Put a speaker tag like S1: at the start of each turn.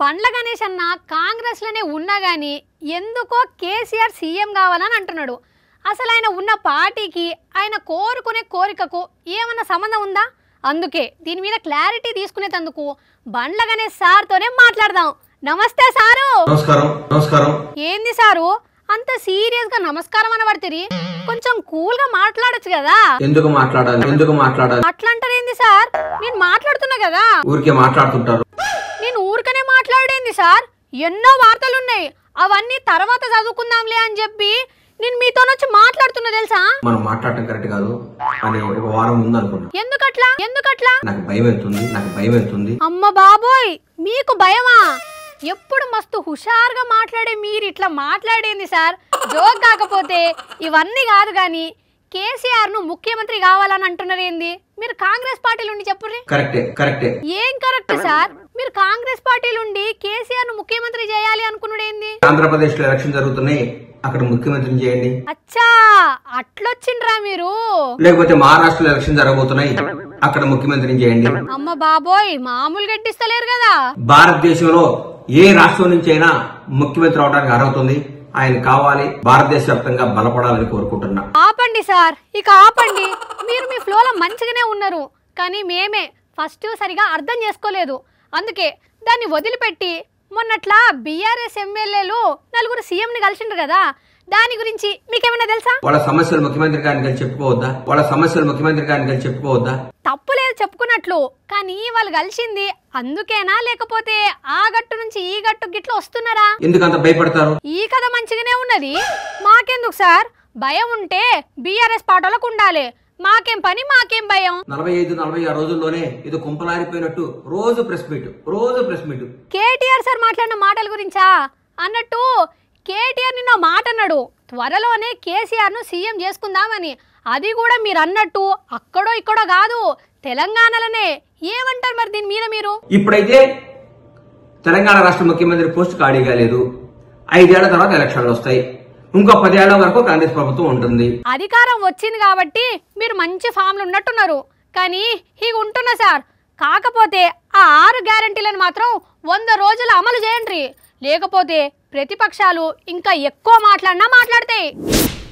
S1: బండ్ల గణేష్ అన్న కాంగ్రెస్లోనే ఉన్నా కానీ ఎందుకో కేసీఆర్ సీఎం కావాలని అంటున్నాడు అసలు ఆయన ఉన్న పార్టీకి ఆయన కోరుకునే కోరికకు ఏమన్నా సంబంధం ఉందా అందుకే దీని మీద క్లారిటీ తీసుకునేటందుకు బండ్ల గణేష్ సార్తోనే మాట్లాడదాం నమస్తే సారు ఏంది సారు అంత సీరియస్ గా నమస్కారం అనబడితే కొంచెం కూల్ గా మాట్లాడచ్చు కదా ఎందుకు మాట్లాడాలి ఎందుకు మాట్లాడాలి అట్లా సార్ నేను మాట్లాడుతున్నా కదా ఊరికే
S2: మాట్లాడుతుంటారు
S1: సార్ ఎన్నో వార్తలు ఉన్నాయి అవన్నీ తర్వాత చదువుకుందాంలే అని చెప్పి నేను మీతో నుంచి మాట్లాడుతున్నా తెలుసా మనం మాట్లాడటం
S2: కరెక్ట్ కాదు అని ఒక వారం ముందు అనుకున్నా
S1: ఎందుకట్లా ఎందుకట్లా నాకు
S2: భయం అవుతుంది నాకు భయం అవుతుంది
S1: అమ్మ బాబోయ్ మీకు భయమా ఎప్పుడు మస్తు హుషారుగా మాట్లాడే మీరు ఇట్లా మాట్లాడేంది సార్ జోక్ కాకపోతే ఇవన్నీ కాదు కానీ కేసీఆర్ ను ముఖ్యమంత్రి కావాలని అంటున్నారు ఏంది మీరు కాంగ్రెస్ పార్టీలు ఉండి చెప్పు ఏం కరెక్ట్ సార్ మీరు కాంగ్రెస్ నుండి కేసీఆర్ ను ముఖ్యమంత్రి చేయాలి అనుకున్నాడేంది
S2: ఆంధ్రప్రదేశ్ లో ఎలక్షన్ జరుగుతున్నాయి అక్కడ ముఖ్యమంత్రిని చేయండి
S1: అచ్చా అట్లొచ్చిండ్రా మీరు లేకపోతే మహారాష్ట్రలో
S2: ఎలక్షన్ జరగబోతున్నాయి అక్కడ ముఖ్యమంత్రిని చేయండి
S1: అమ్మ బాబోయ్ మామూలు గడ్డిస్తలేరు కదా
S2: భారతదేశంలో ఏ రాష్ట్రం నుంచి అయినా ముఖ్యమంత్రి అవడానికి అర్హత ఉంది ఆయన కావాలి భారతదేశ వ్యాప్తంగా బలపడాలని కోరుకుంటున్నా
S1: ఆపండి సార్ ఇక ఆపండి మీరు మీ ఫ్లోలో మంచిగానే ఉన్నారు కానీ మేమే ఫస్ట్ సరిగా అర్థం చేసుకోలేదు అందుకే దాన్ని వదిలిపెట్టి మొన్నట్లా బీఆర్ఎస్ ఎమ్మెల్యేలు నలుగురు సీఎంని కలిసిండ్రు కదా దాని గురించి మీకేమైనా తెలుసా వాళ్ళ సమస్యలు
S2: ముఖ్యమంత్రి గారిని కలిసి చెప్పుకోవద్దా వాళ్ళ సమస్యలు ముఖ్యమంత్రి గారిని కలిసి చెప్పుకోవద్దా
S1: తప్పు లేదు చెప్పుకున్నట్లు కానీ వాళ్ళు కలిసింది అందుకేనా లేకపోతే ఆ గట్టు నుంచి ఈ గట్టు గిట్లు వస్తున్నారా ఎందుకంత భయపడతారు ఈ కథ మంచిగానే ఉన్నది మాకెందుకు సార్ భయం ఉంటే బీఆర్ఎస్ పాటలకు ఉండాలి మాకేం పని మాకేం భయం
S2: నలభై ఐదు నలభై ఆరు రోజుల్లోనే ఇది కుంపలారిపోయినట్టు రోజు ప్రెస్ మీట్ రోజు ప్రెస్ మీట్
S1: కేటీఆర్ సార్ మాట్లాడిన మాటల గురించా అన్నట్టు కేటీఆర్ నిన్న మాట అన్నాడు త్వరలోనే కేసీఆర్ ను సీఎం చేసుకుందామని అది కూడా మీరు అన్నట్టు అక్కడో ఇక్కడో కాదు తెలంగాణలోనే ఏమంటారు మరి దీని మీద మీరు
S2: ఇప్పుడైతే తెలంగాణ రాష్ట్ర ముఖ్యమంత్రి పోస్ట్ ఖాళీగా లేదు ఐదేళ్ల తర్వాత ఎలక్షన్లు వస్తాయి ఇంకో పదేళ్ల వరకు కాంగ్రెస్ ప్రభుత్వం ఉంటుంది
S1: అధికారం వచ్చింది కాబట్టి మీరు మంచి ఫామ్లు ఉన్నట్టున్నారు కానీ ఇక ఉంటున్న సార్ కాకపోతే ఆ ఆరు గ్యారంటీలను మాత్రం వంద రోజులు అమలు చేయండి లేకపోతే ప్రతిపక్షాలు ఇంకా ఎక్కువ మాట్లాడినా మాట్లాడతాయి